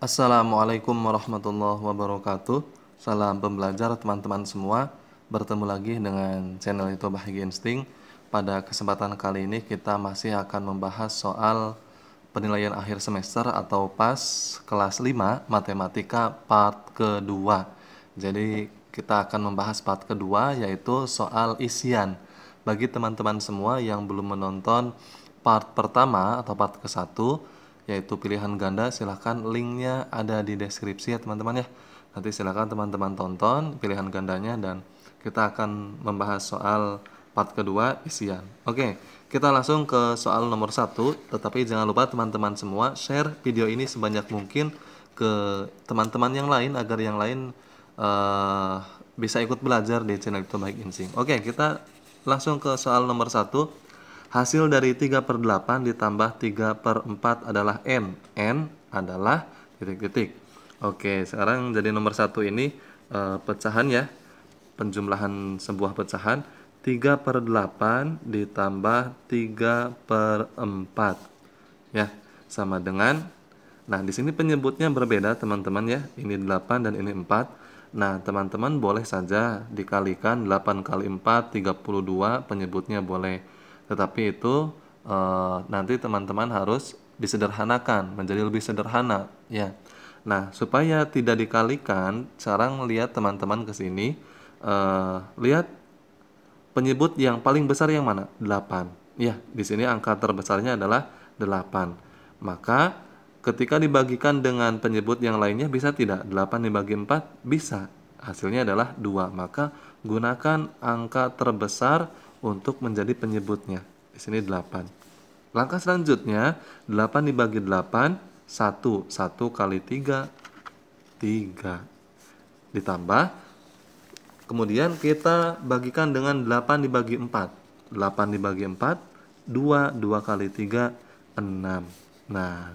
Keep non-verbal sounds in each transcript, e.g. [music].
Assalamualaikum warahmatullahi wabarakatuh Salam pembelajar teman-teman semua Bertemu lagi dengan channel itu Bahagia Insting Pada kesempatan kali ini kita masih akan membahas soal penilaian akhir semester atau PAS kelas 5 matematika part kedua Jadi kita akan membahas part kedua yaitu soal isian Bagi teman-teman semua yang belum menonton part pertama atau part ke satu yaitu pilihan ganda silahkan linknya ada di deskripsi ya teman-teman ya nanti silahkan teman-teman tonton pilihan gandanya dan kita akan membahas soal part kedua isian oke kita langsung ke soal nomor satu tetapi jangan lupa teman-teman semua share video ini sebanyak mungkin ke teman-teman yang lain agar yang lain uh, bisa ikut belajar di channel itu baik insing oke kita langsung ke soal nomor satu Hasil dari 3 per 8 ditambah 3 per 4 adalah N. N adalah titik-titik. Oke, sekarang jadi nomor satu ini e, pecahan ya. Penjumlahan sebuah pecahan. 3 per 8 ditambah 3 per 4. Ya, sama dengan. Nah, di sini penyebutnya berbeda teman-teman ya. Ini 8 dan ini 4. Nah, teman-teman boleh saja dikalikan 8 kali 4, 32, penyebutnya boleh tetapi itu e, nanti teman-teman harus disederhanakan menjadi lebih sederhana ya nah supaya tidak dikalikan sekarang lihat teman-teman ke sini e, lihat penyebut yang paling besar yang mana 8 ya di sini angka terbesarnya adalah 8 maka ketika dibagikan dengan penyebut yang lainnya bisa tidak 8 dibagi 4 bisa hasilnya adalah 2 maka gunakan angka terbesar untuk menjadi penyebutnya. Di sini 8. Langkah selanjutnya, 8 dibagi 8, 1. 1 kali 3, 3. Ditambah, kemudian kita bagikan dengan 8 dibagi 4. 8 dibagi 4, 2. 2 kali 3, 6. Nah,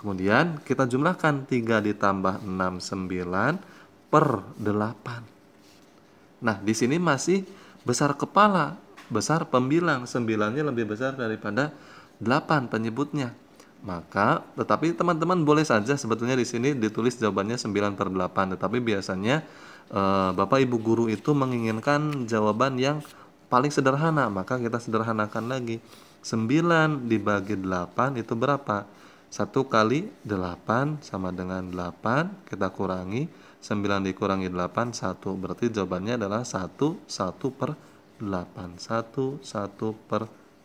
kemudian kita jumlahkan 3 ditambah 6, 9 per 8. Nah, di sini masih besar kepala besar pembilang sembilannya lebih besar daripada delapan penyebutnya maka tetapi teman-teman boleh saja sebetulnya di sini ditulis jawabannya 9 per 8 tetapi biasanya e, Bapak Ibu guru itu menginginkan jawaban yang paling sederhana maka kita sederhanakan lagi 9 dibagi 8 itu berapa 1 kali 8 sama dengan 8 kita kurangi 9 dikurangi 8 1 berarti jawabannya adalah 1 1 per 8 1 1 per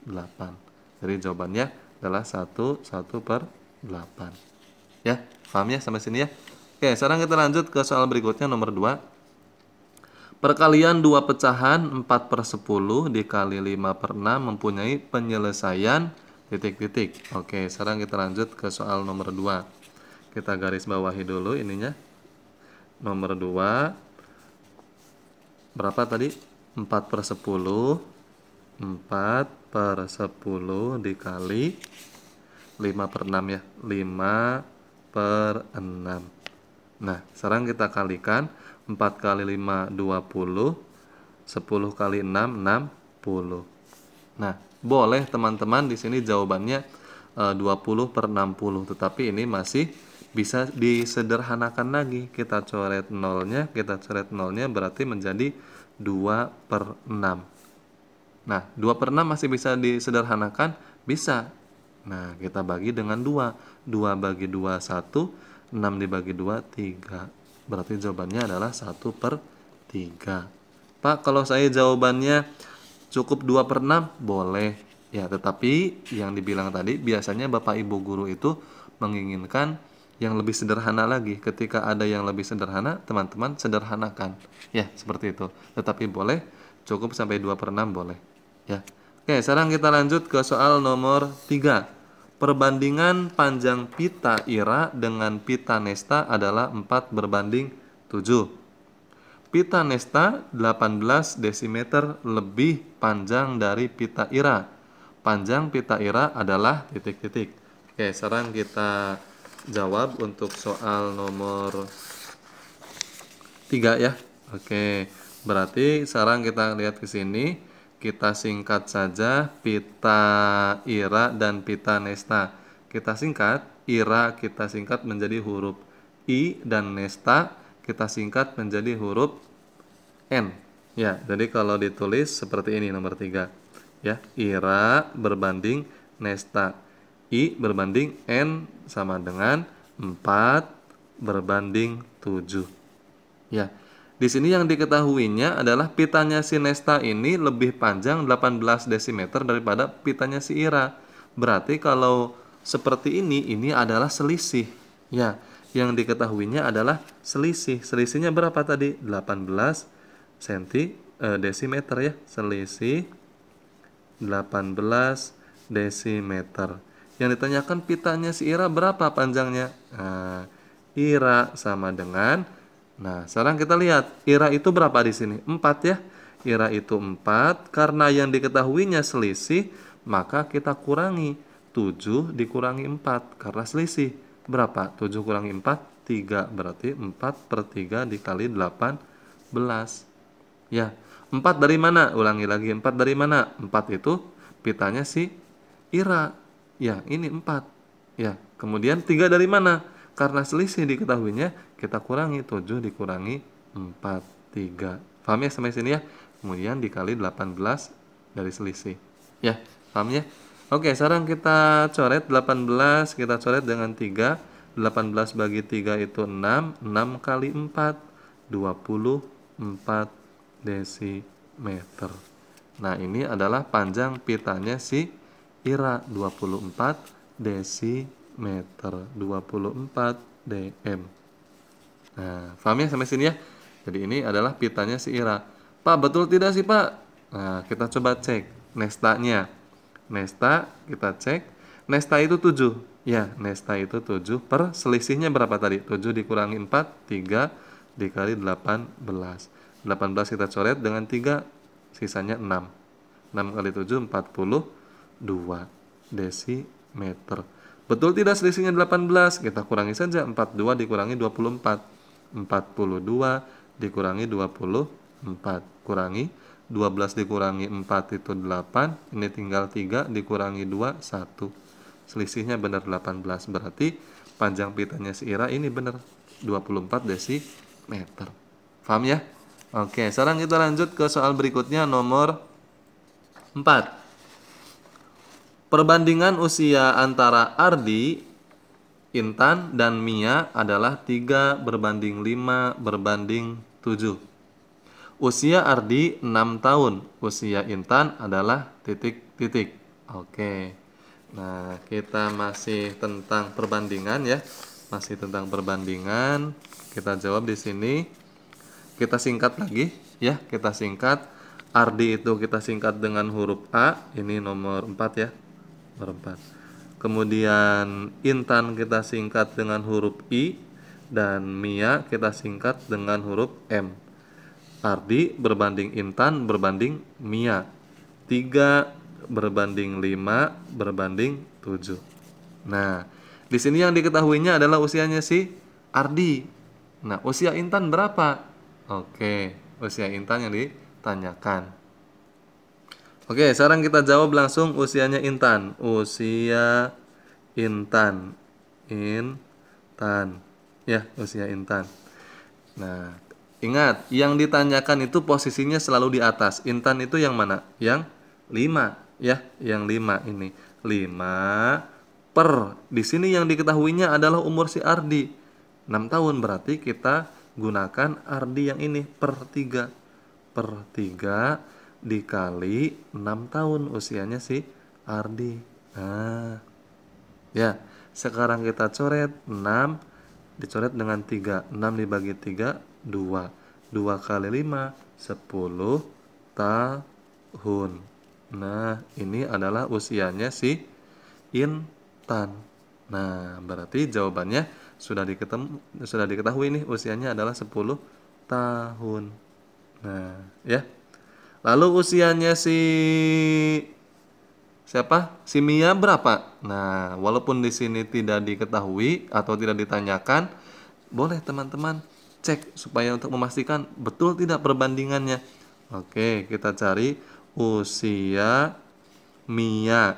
8 jadi jawabannya adalah 1 1 per 8 ya paham ya sampai sini ya oke sekarang kita lanjut ke soal berikutnya nomor 2 perkalian dua pecahan 4 per 10 dikali 5 per 6 mempunyai penyelesaian titik-titik oke sekarang kita lanjut ke soal nomor 2 kita garis bawahi dulu ininya nomor 2 berapa tadi 4 per 10 4 per 10 dikali 5 per 6 ya 5 per 6 nah sekarang kita kalikan 4 kali 5 20 10 kali 6 60 nah boleh teman-teman di sini jawabannya 20 eh, per 60 tetapi ini masih bisa disederhanakan lagi kita coret nolnya kita coret nolnya berarti menjadi 2 per 6 nah 2 per 6 masih bisa disederhanakan bisa nah kita bagi dengan 2 2 bagi 2 1 6 dibagi 2 3 berarti jawabannya adalah 1 per 3 Pak kalau saya jawabannya cukup 2 per 6 boleh ya tetapi yang dibilang tadi biasanya bapak ibu guru itu menginginkan yang lebih sederhana lagi. Ketika ada yang lebih sederhana, teman-teman sederhanakan. Ya, seperti itu. Tetapi boleh cukup sampai 2 per 6 boleh. Ya. Oke, sekarang kita lanjut ke soal nomor 3. Perbandingan panjang pita ira dengan pita nesta adalah 4 berbanding 7. Pita nesta 18 desimeter lebih panjang dari pita ira. Panjang pita ira adalah titik-titik. Oke, sekarang kita jawab untuk soal nomor 3 ya. Oke, berarti sekarang kita lihat ke sini. Kita singkat saja pita ira dan pita nesta. Kita singkat, ira kita singkat menjadi huruf i dan nesta kita singkat menjadi huruf n. Ya, jadi kalau ditulis seperti ini nomor 3. Ya, ira berbanding nesta. I berbanding N sama dengan 4 berbanding 7. Ya, di sini yang diketahuinya adalah pitanya si Nesta ini lebih panjang 18 desimeter daripada pitanya si Ira. Berarti kalau seperti ini, ini adalah selisih. Ya, yang diketahuinya adalah selisih. Selisihnya berapa tadi? 18 cm eh, desimeter ya. Selisih 18 desimeter. Yang ditanyakan pitanya si Ira berapa panjangnya? Nah, Ira sama dengan Nah, sekarang kita lihat Ira itu berapa di sini? 4 ya. Ira itu 4 karena yang diketahuinya selisih, maka kita kurangi 7 dikurangi 4 karena selisih. Berapa? 7 kurangi 4 3 berarti 4 per 3 dikali 18 ya 4 dari mana? ulangi lagi 4 dari mana? 4 itu pitanya si Ira Ya, ini empat. Ya, kemudian tiga dari mana? Karena selisih diketahuinya, kita kurangi tujuh dikurangi empat tiga. Paham ya sampai sini ya? Kemudian dikali delapan belas dari selisih. Ya, paham ya? Oke, sekarang kita coret delapan belas, kita coret dengan tiga. 18 bagi 3 itu 6 6 kali 4 24 desimeter nah ini adalah panjang pitanya si Ira 24 desimeter 24 dm nah paham ya sampai sini ya jadi ini adalah pitanya si Ira Pak betul tidak sih Pak nah kita coba cek nestanya nesta kita cek nesta itu 7 ya nesta itu 7 per selisihnya berapa tadi 7 dikurangi 4 3 dikali 18 18 kita coret dengan 3 sisanya 6 6 kali 7 40 2 desimeter. Betul tidak selisihnya 18? Kita kurangi saja 42 dikurangi 24. 42 dikurangi 24. Kurangi 12 dikurangi 4 itu 8. Ini tinggal 3 dikurangi 2, 1. Selisihnya benar 18. Berarti panjang pitanya si Ira ini benar 24 desimeter. Paham ya? Oke, sekarang kita lanjut ke soal berikutnya nomor 4. Perbandingan usia antara Ardi, Intan, dan Mia adalah 3 berbanding 5 berbanding 7. Usia Ardi 6 tahun, usia Intan adalah titik-titik. Oke. Nah, kita masih tentang perbandingan ya. Masih tentang perbandingan. Kita jawab di sini. Kita singkat lagi ya, kita singkat. Ardi itu kita singkat dengan huruf A, ini nomor 4 ya perempat kemudian intan kita singkat dengan huruf i dan mia kita singkat dengan huruf m ardi berbanding intan berbanding mia 3 berbanding 5 berbanding 7 nah di sini yang diketahuinya adalah usianya si ardi nah usia intan berapa oke usia intan yang ditanyakan Oke, sekarang kita jawab langsung usianya Intan. Usia Intan. Intan. Ya, usia Intan. Nah, ingat, yang ditanyakan itu posisinya selalu di atas. Intan itu yang mana? Yang 5, ya, yang 5 ini. 5 per. Di sini yang diketahuinya adalah umur si Ardi. 6 tahun berarti kita gunakan Ardi yang ini per 3. Per 3 dikali 6 tahun usianya si Ardi. Nah. Ya, sekarang kita coret 6 dicoret dengan 3. 6 dibagi 3 2. 2 kali 5 10 tahun. Nah, ini adalah usianya si Intan. Nah, berarti jawabannya sudah diketem sudah diketahui nih usianya adalah 10 tahun. Nah, ya. Lalu usianya si siapa? Si Mia berapa? Nah, walaupun di sini tidak diketahui atau tidak ditanyakan, boleh teman-teman cek supaya untuk memastikan betul tidak perbandingannya. Oke, kita cari usia Mia.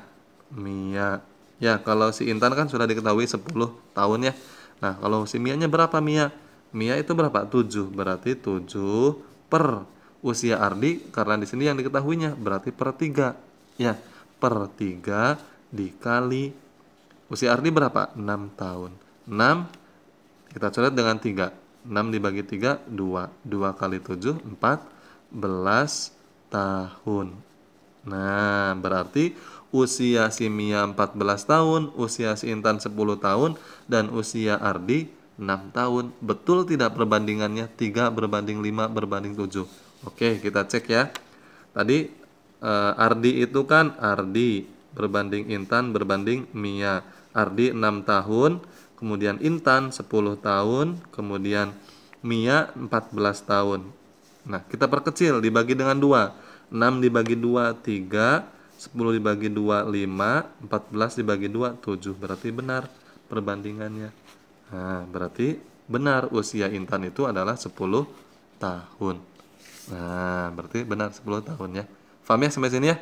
Mia. Ya, kalau si Intan kan sudah diketahui 10 tahun ya. Nah, kalau si Mia-nya berapa Mia? Mia itu berapa? 7. Berarti 7 per usia Ardi karena di sini yang diketahuinya berarti per 3. Ya, per 3 dikali usia Ardi berapa? 6 tahun. 6 kita coret dengan 3. 6 dibagi 3 2. 2 kali 7 14 tahun. Nah, berarti usia si Mia 14 tahun, usia si Intan 10 tahun, dan usia Ardi 6 tahun. Betul tidak perbandingannya? 3 berbanding 5 berbanding 7. Oke, kita cek ya. Tadi uh, Ardi itu kan Ardi berbanding Intan berbanding Mia. Ardi 6 tahun, kemudian Intan 10 tahun, kemudian Mia 14 tahun. Nah, kita perkecil dibagi dengan 2. 6 dibagi 2 3, 10 dibagi 2 5, 14 dibagi 2 7. Berarti benar perbandingannya. Nah, berarti benar usia Intan itu adalah 10 tahun. Nah, berarti benar 10 tahun ya. Paham ya sampai sini ya?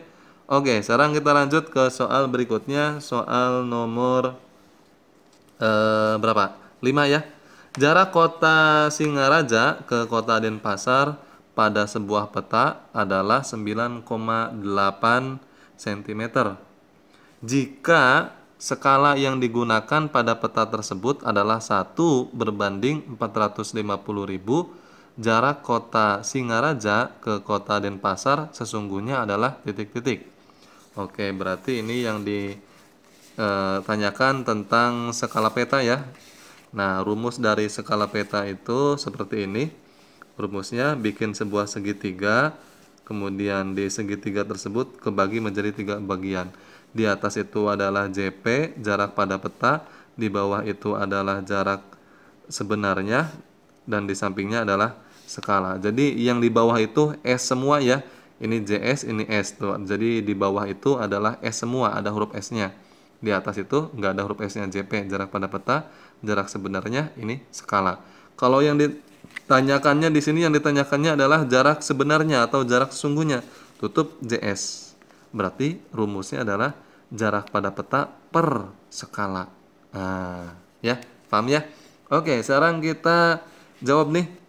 Oke, sekarang kita lanjut ke soal berikutnya, soal nomor eh, berapa? 5 ya. Jarak kota Singaraja ke kota Denpasar pada sebuah peta adalah 9,8 cm. Jika skala yang digunakan pada peta tersebut adalah 1 berbanding 450 ribu jarak kota Singaraja ke kota Denpasar sesungguhnya adalah titik-titik. Oke, berarti ini yang ditanyakan eh, tentang skala peta ya. Nah, rumus dari skala peta itu seperti ini. Rumusnya bikin sebuah segitiga, kemudian di segitiga tersebut kebagi menjadi tiga bagian. Di atas itu adalah JP, jarak pada peta, di bawah itu adalah jarak sebenarnya, dan di sampingnya adalah skala. Jadi yang di bawah itu S semua ya. Ini JS, ini S tuh. Jadi di bawah itu adalah S semua, ada huruf S-nya. Di atas itu nggak ada huruf S-nya JP, jarak pada peta, jarak sebenarnya ini skala. Kalau yang ditanyakannya di sini yang ditanyakannya adalah jarak sebenarnya atau jarak sesungguhnya. Tutup JS. Berarti rumusnya adalah jarak pada peta per skala. Nah, ya, paham ya? Oke, sekarang kita jawab nih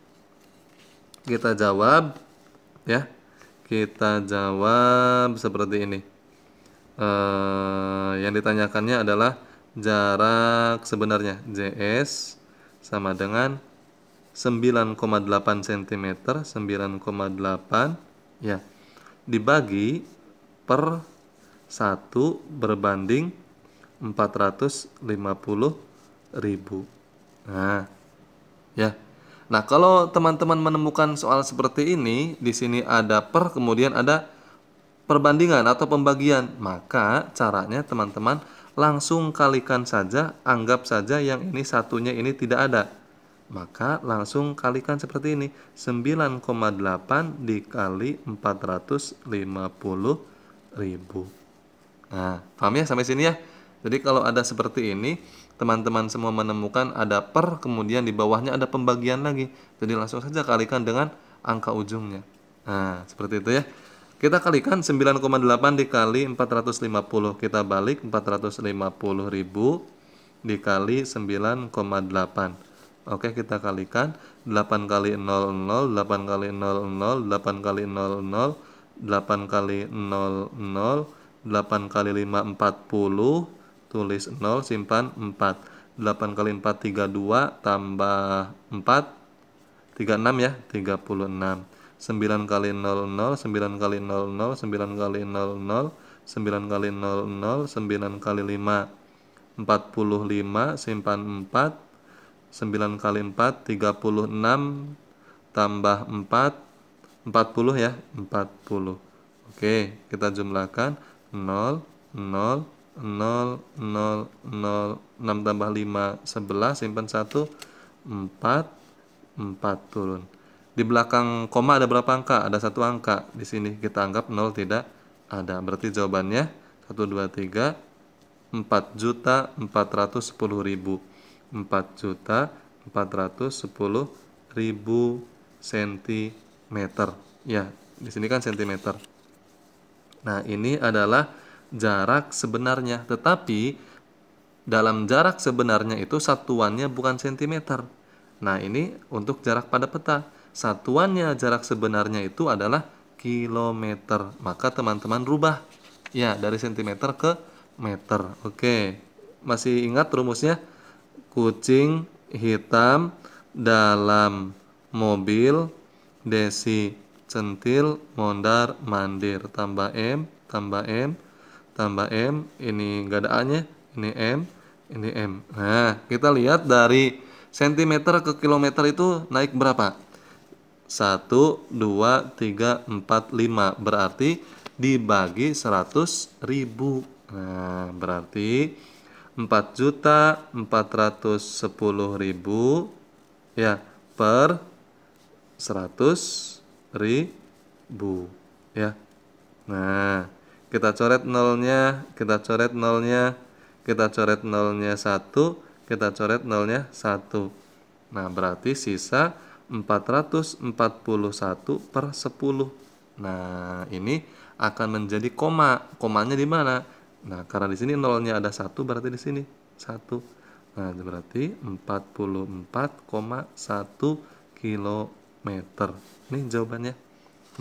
kita jawab ya kita jawab seperti ini e, yang ditanyakannya adalah jarak sebenarnya JS sama dengan 9,8 cm 9,8 ya dibagi per 1 berbanding 450 ribu nah ya Nah, kalau teman-teman menemukan soal seperti ini, di sini ada per, kemudian ada perbandingan atau pembagian, maka caranya teman-teman langsung kalikan saja, anggap saja yang ini satunya ini tidak ada. Maka langsung kalikan seperti ini, 9,8 dikali 450 ribu. Nah, paham ya sampai sini ya? Jadi kalau ada seperti ini, teman-teman semua menemukan ada per kemudian di bawahnya ada pembagian lagi jadi langsung saja kalikan dengan angka ujungnya nah seperti itu ya kita kalikan 9,8 dikali 450 kita balik 450 ribu dikali 9,8 oke kita kalikan 8 kali 0 0 8 kali 0 0 8 kali 0 0 8 kali 0 0 8 kali 5 40 tulis 0 simpan 4 8 kali 4 32 tambah 4 36 ya 36 9 kali 0, 0, 9 kali 0, 0, 9 kali 0, 0, 9 kali 0, 0, 9 kali 5 45 simpan 4 9 kali 4 36 tambah 4 40 ya 40 Oke kita jumlahkan 0 0 0, 0, 0, 6 tambah 5, 11, simpan 1, 4, 4 turun. Di belakang koma ada berapa angka? Ada satu angka. Di sini kita anggap 0 tidak ada. Berarti jawabannya 1, 2, 3, 4 juta 410 ribu. 4 juta 410 ribu sentimeter. Ya, di sini kan sentimeter. Nah, ini adalah jarak sebenarnya. Tetapi dalam jarak sebenarnya itu satuannya bukan sentimeter. Nah, ini untuk jarak pada peta. Satuannya jarak sebenarnya itu adalah kilometer. Maka teman-teman rubah ya dari sentimeter ke meter. Oke. Masih ingat rumusnya? Kucing hitam dalam mobil desi centil mondar mandir tambah m tambah m tambah M, ini nggak ada A-nya, ini M, ini M. Nah, kita lihat dari sentimeter ke kilometer itu naik berapa? 1, 2, 3, 4, 5. Berarti dibagi 100 ribu. Nah, berarti 4 juta 410 ribu ya per 100 ribu ya. Nah, kita coret nolnya kita coret nolnya kita coret nolnya satu kita coret nolnya satu nah berarti sisa 441 per 10 nah ini akan menjadi koma komanya di mana nah karena di sini nolnya ada satu berarti di sini satu nah berarti 44,1 kilometer ini jawabannya 44,1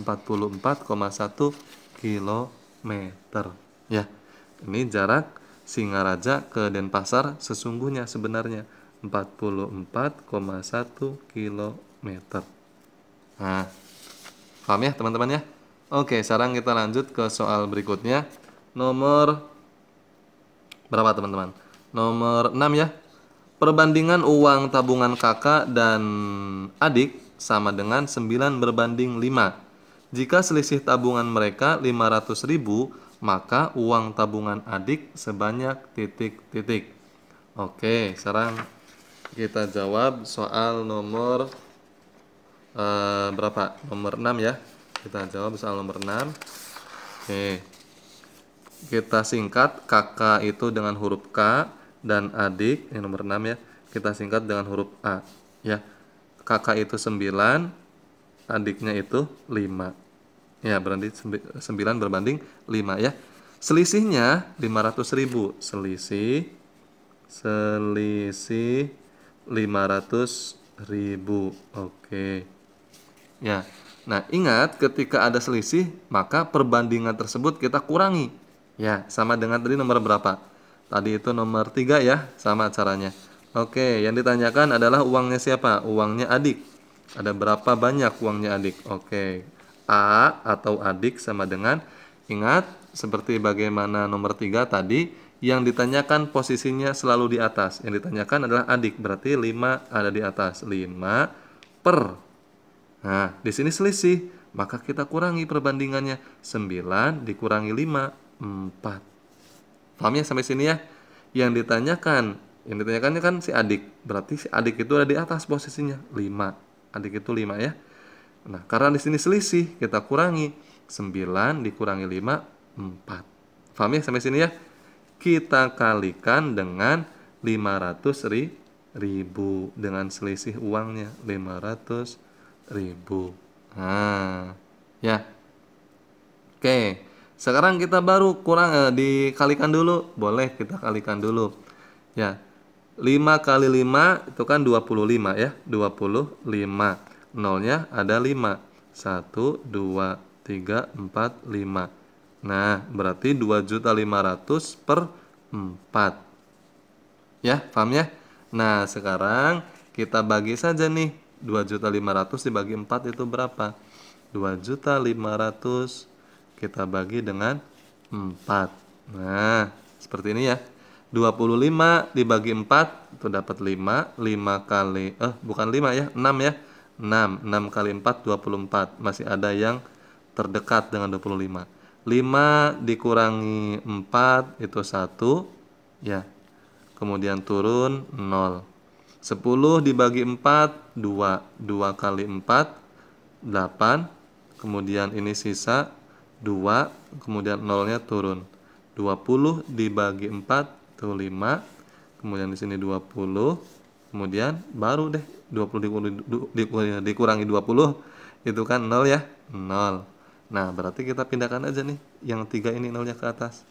km meter ya ini jarak Singaraja ke Denpasar sesungguhnya sebenarnya 44,1 km nah paham ya teman-teman ya oke sekarang kita lanjut ke soal berikutnya nomor berapa teman-teman nomor 6 ya perbandingan uang tabungan kakak dan adik sama dengan 9 berbanding 5 jika selisih tabungan mereka 500 ribu, maka uang tabungan adik sebanyak titik-titik. Oke, sekarang kita jawab soal nomor uh, berapa? Nomor 6 ya. Kita jawab soal nomor 6. Oke. Kita singkat kakak itu dengan huruf K dan adik yang nomor 6 ya. Kita singkat dengan huruf A ya. Kakak itu 9, adiknya itu 5. Ya, berarti 9 berbanding 5 ya. Selisihnya 500 ribu. Selisih, selisih 500 ribu. Oke. Ya, nah ingat ketika ada selisih, maka perbandingan tersebut kita kurangi. Ya, sama dengan tadi nomor berapa? Tadi itu nomor 3 ya, sama caranya. Oke, yang ditanyakan adalah uangnya siapa? Uangnya adik. Ada berapa banyak uangnya adik? Oke, A atau adik sama dengan ingat seperti bagaimana nomor 3 tadi yang ditanyakan posisinya selalu di atas. Yang ditanyakan adalah adik, berarti 5 ada di atas. 5 per. Nah, di sini selisih, maka kita kurangi perbandingannya. 9 dikurangi 5, 4. Paham ya sampai sini ya? Yang ditanyakan, yang ditanyakannya kan si adik. Berarti si adik itu ada di atas posisinya. 5. Adik itu 5 ya. Nah, karena di sini selisih, kita kurangi. 9 dikurangi 5, 4. Faham ya sampai sini ya? Kita kalikan dengan 500 ri, ribu. Dengan selisih uangnya, 500 ribu. Nah, ya. Oke, sekarang kita baru kurang eh, dikalikan dulu. Boleh kita kalikan dulu. Ya, 5 kali 5 itu kan 25 ya, 25 nolnya ada 5. 1, 2, 3, 4, 5. Nah, berarti 2.500 per 4. Ya, paham ya? Nah, sekarang kita bagi saja nih. 2.500 dibagi 4 itu berapa? 2.500 kita bagi dengan 4. Nah, seperti ini ya. 25 dibagi 4 itu dapat 5, 5 kali eh bukan 5 ya, 6 ya. 6 6 kali 4 24 masih ada yang terdekat dengan 25 5 dikurangi 4 itu 1 ya kemudian turun 0 10 dibagi 4 2 2 kali 4 8 kemudian ini sisa 2 kemudian 0 nya turun 20 dibagi 4 itu 5 kemudian di sini 20 kemudian baru deh 20 dikurangi, dikurangi 20 itu kan 0 ya 0 nah berarti kita pindahkan aja nih yang tiga ini nolnya ke atas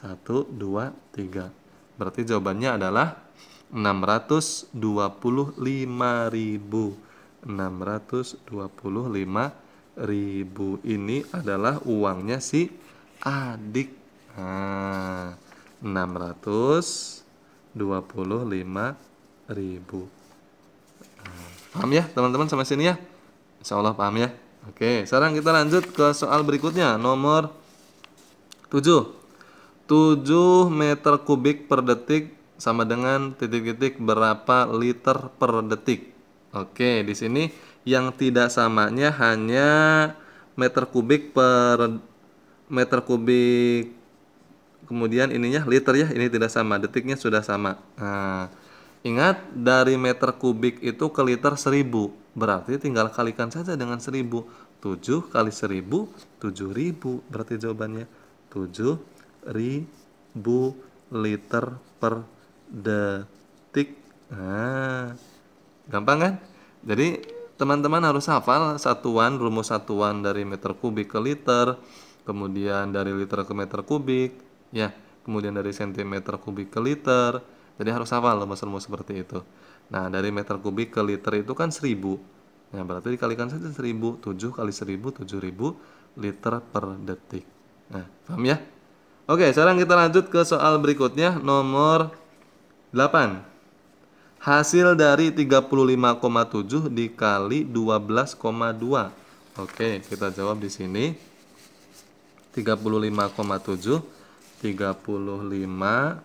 1, 2, 3 berarti jawabannya adalah 625.000 625.000 ini adalah uangnya si adik nah, 625 ribu paham ya teman-teman sama sini ya Insya Allah paham ya Oke sekarang kita lanjut ke soal berikutnya nomor 7 7 meter kubik per detik sama dengan titik-titik berapa liter per detik. Oke, di sini yang tidak samanya hanya meter kubik per meter kubik. Kemudian ininya liter ya, ini tidak sama, detiknya sudah sama. Nah, Ingat dari meter kubik itu ke liter 1000. Berarti tinggal kalikan saja dengan 1000. 7 kali 1000 7000. Berarti jawabannya 7000 liter per detik. Nah, gampang kan? Jadi teman-teman harus hafal satuan rumus satuan dari meter kubik ke liter, kemudian dari liter ke meter kubik, ya, kemudian dari sentimeter kubik ke liter, jadi harus hafal mas rumus seperti itu. Nah, dari meter kubik ke liter itu kan 1000. Nah, berarti dikalikan saja 1000. 7 kali 1000, 7000 liter per detik. Nah, paham ya? Oke, sekarang kita lanjut ke soal berikutnya, nomor 8. Hasil dari 35,7 dikali 12,2. Oke, kita jawab di sini. 35,7 35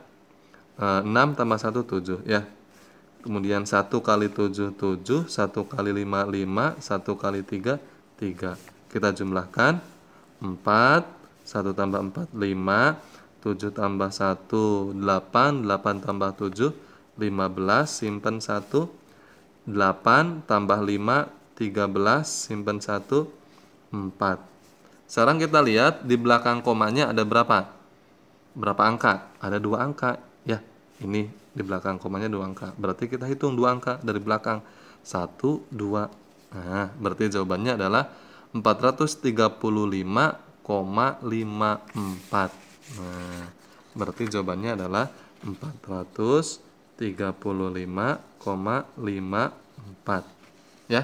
6 eh, tambah 1 7 ya kemudian 1 kali 7 7 1 kali 5 5 1 kali 3 3 kita jumlahkan 4 1 tambah 4 5 7 tambah 1 8 8 tambah 7 15 simpan 1 8 tambah 5 13 simpan 1 4 sekarang kita lihat di belakang komanya ada berapa? Berapa angka? Ada dua angka ini di belakang komanya dua angka berarti kita hitung dua angka dari belakang satu dua nah berarti jawabannya adalah 435,54 nah berarti jawabannya adalah 435,54 ya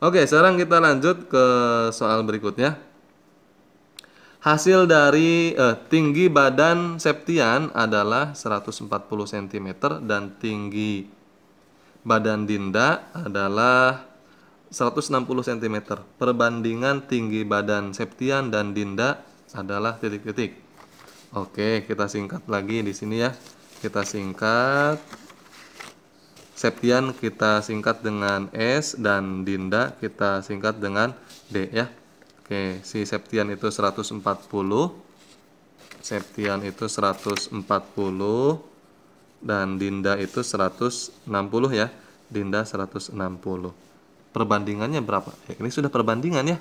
oke sekarang kita lanjut ke soal berikutnya Hasil dari eh, tinggi badan Septian adalah 140 cm dan tinggi badan Dinda adalah 160 cm. Perbandingan tinggi badan Septian dan Dinda adalah titik-titik. Oke, kita singkat lagi di sini ya. Kita singkat Septian kita singkat dengan S dan Dinda kita singkat dengan D ya. Oke, si Septian itu 140. Septian itu 140 dan Dinda itu 160 ya. Dinda 160. Perbandingannya berapa? Ya, ini sudah perbandingan ya.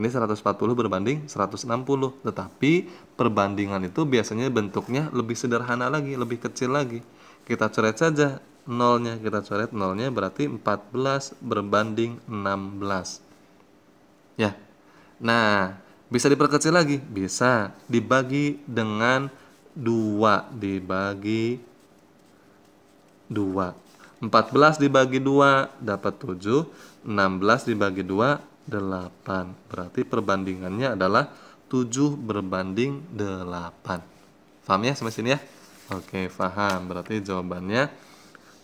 Ini 140 berbanding 160, tetapi perbandingan itu biasanya bentuknya lebih sederhana lagi, lebih kecil lagi. Kita coret saja nolnya, kita coret nolnya berarti 14 berbanding 16. Ya, Nah, bisa diperkecil lagi? Bisa. Dibagi dengan 2. Dibagi 2. 14 dibagi 2 dapat 7. 16 dibagi 2 8. Berarti perbandingannya adalah 7 berbanding 8. Paham ya sampai sini ya? Oke, paham. Berarti jawabannya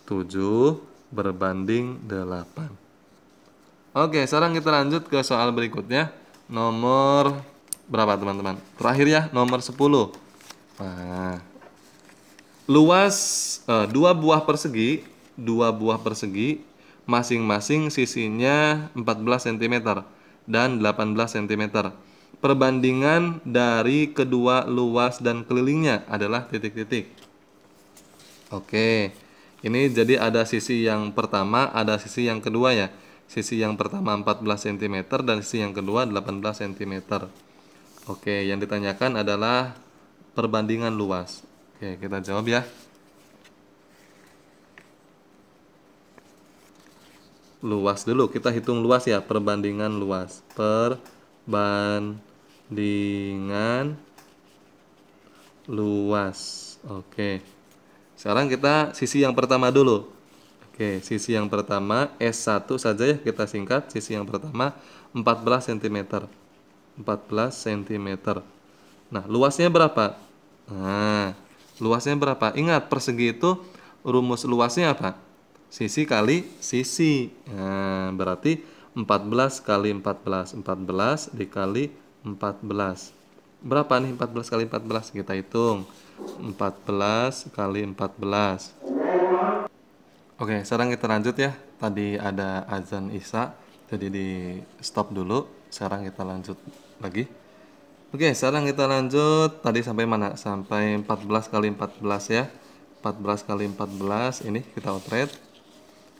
7 berbanding 8. Oke, sekarang kita lanjut ke soal berikutnya nomor berapa teman-teman? Terakhir ya, nomor 10. Nah, luas eh, dua buah persegi, dua buah persegi, masing-masing sisinya 14 cm dan 18 cm. Perbandingan dari kedua luas dan kelilingnya adalah titik-titik. Oke, ini jadi ada sisi yang pertama, ada sisi yang kedua ya sisi yang pertama 14 cm dan sisi yang kedua 18 cm. Oke, yang ditanyakan adalah perbandingan luas. Oke, kita jawab ya. Luas dulu, kita hitung luas ya, perbandingan luas. Perbandingan luas. Oke. Sekarang kita sisi yang pertama dulu. Oke, sisi yang pertama S1 saja ya kita singkat. Sisi yang pertama 14 cm. 14 cm. Nah, luasnya berapa? Nah, luasnya berapa? Ingat, persegi itu rumus luasnya apa? Sisi kali sisi. Nah, berarti 14 kali 14. 14 dikali 14. Berapa nih 14 kali 14? Kita hitung. 14 kali 14. Oke, sekarang kita lanjut ya. Tadi ada azan Isya, jadi di stop dulu. Sekarang kita lanjut lagi. Oke, sekarang kita lanjut. Tadi sampai mana? Sampai 14 kali 14 ya. 14 kali 14 ini kita outret.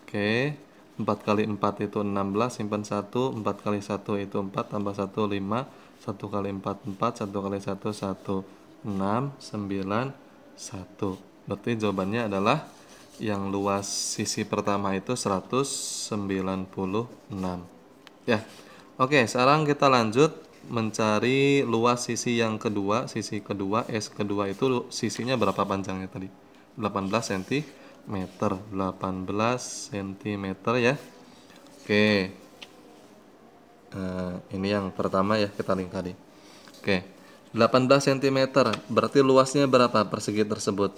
Oke. 4 kali 4 itu 16, simpan 1. 4 kali 1 itu 4, tambah 1 5. 1 kali 4 4, 1 kali 1 1. 6, 9, 1. Berarti jawabannya adalah yang luas sisi pertama itu 196 ya oke sekarang kita lanjut mencari luas sisi yang kedua sisi kedua S kedua itu sisinya berapa panjangnya tadi 18 cm 18 cm ya oke nah, ini yang pertama ya kita lingkari oke 18 cm berarti luasnya berapa persegi tersebut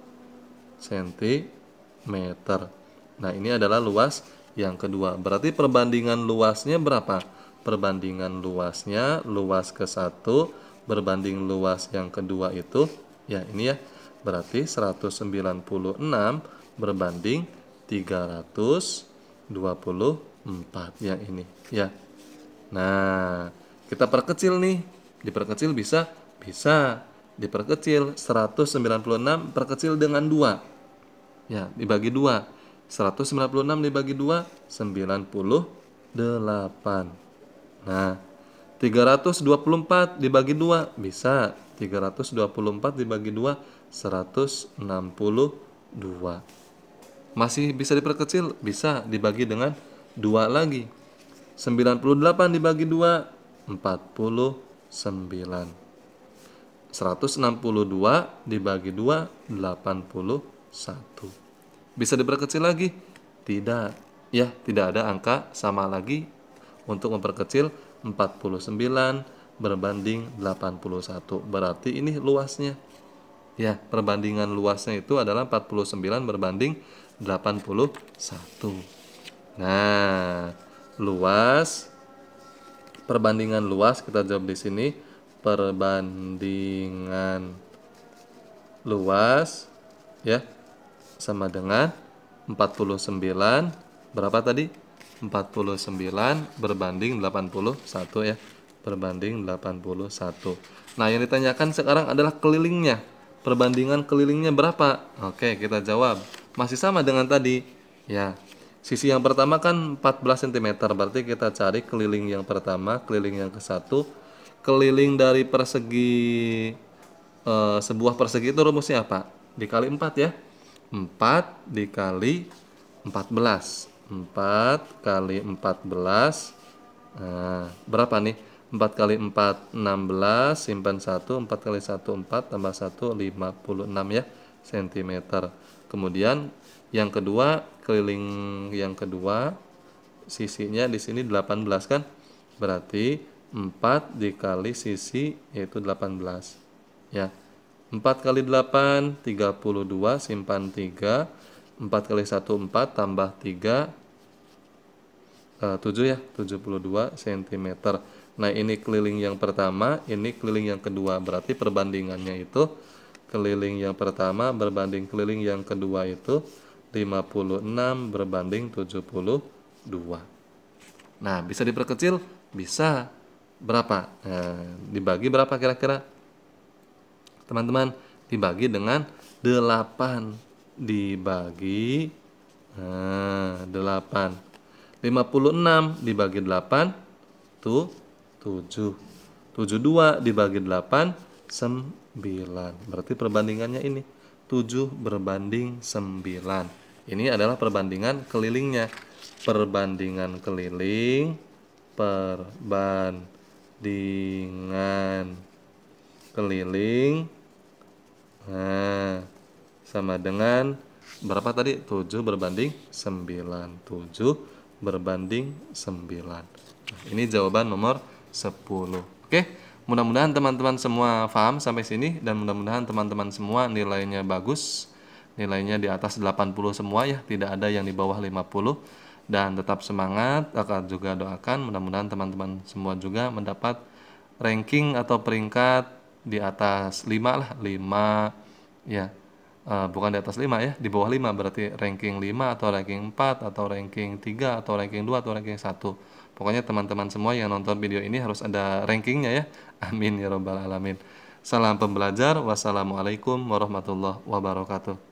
cm. Nah, ini adalah luas yang kedua. Berarti perbandingan luasnya berapa? Perbandingan luasnya luas ke satu berbanding luas yang kedua itu ya ini ya. Berarti 196 berbanding 324 yang ini ya. Nah, kita perkecil nih. Diperkecil bisa bisa diperkecil 196 perkecil dengan 2 ya dibagi dua 196 dibagi dua 98 nah 324 dibagi dua bisa 324 dibagi dua 162 masih bisa diperkecil bisa dibagi dengan dua lagi 98 dibagi dua 49 162 dibagi 2 89 satu. Bisa diperkecil lagi? Tidak. Ya, tidak ada angka sama lagi untuk memperkecil 49 berbanding 81. Berarti ini luasnya. Ya, perbandingan luasnya itu adalah 49 berbanding 81. Nah, luas perbandingan luas kita jawab di sini perbandingan luas ya sama dengan 49 berapa tadi? 49 berbanding 81 ya. Berbanding 81. Nah, yang ditanyakan sekarang adalah kelilingnya. Perbandingan kelilingnya berapa? Oke, kita jawab. Masih sama dengan tadi. Ya. Sisi yang pertama kan 14 cm, berarti kita cari keliling yang pertama, keliling yang ke satu, keliling dari persegi e, sebuah persegi itu rumusnya apa? Dikali 4 ya. 4 dikali 14. 4 kali 14. Nah, eh, berapa nih? 4 kali 4, 16. Simpan 1. 4 kali 1, 4. Tambah 1, 56 ya. cm Kemudian yang kedua, keliling yang kedua, sisinya di sini 18 kan? Berarti 4 dikali sisi yaitu 18. Ya. 4 kali 8, 32, simpan 3. 4 kali 1, 4, tambah 3, 7 eh, ya, 72 cm. Nah, ini keliling yang pertama, ini keliling yang kedua. Berarti perbandingannya itu keliling yang pertama berbanding keliling yang kedua itu 56 berbanding 72. Nah, bisa diperkecil? Bisa. Berapa? Nah, dibagi berapa kira-kira? teman-teman dibagi dengan 8 dibagi nah, 8 56 dibagi 8 itu 7 72 dibagi 8 9 berarti perbandingannya ini 7 berbanding 9 ini adalah perbandingan kelilingnya perbandingan keliling perbandingan keliling Nah, sama dengan berapa tadi? 7 berbanding 9. 7 berbanding 9. Nah, ini jawaban nomor 10. Oke, mudah-mudahan teman-teman semua paham sampai sini dan mudah-mudahan teman-teman semua nilainya bagus. Nilainya di atas 80 semua ya, tidak ada yang di bawah 50. Dan tetap semangat, akan juga doakan mudah-mudahan teman-teman semua juga mendapat ranking atau peringkat di atas 5 lah 5 ya uh, bukan di atas 5 ya di bawah 5 berarti ranking 5 atau ranking 4 atau ranking 3 atau ranking 2 atau ranking 1 pokoknya teman-teman semua yang nonton video ini harus ada rankingnya ya [laughs] amin ya robbal alamin salam pembelajar wassalamualaikum warahmatullahi wabarakatuh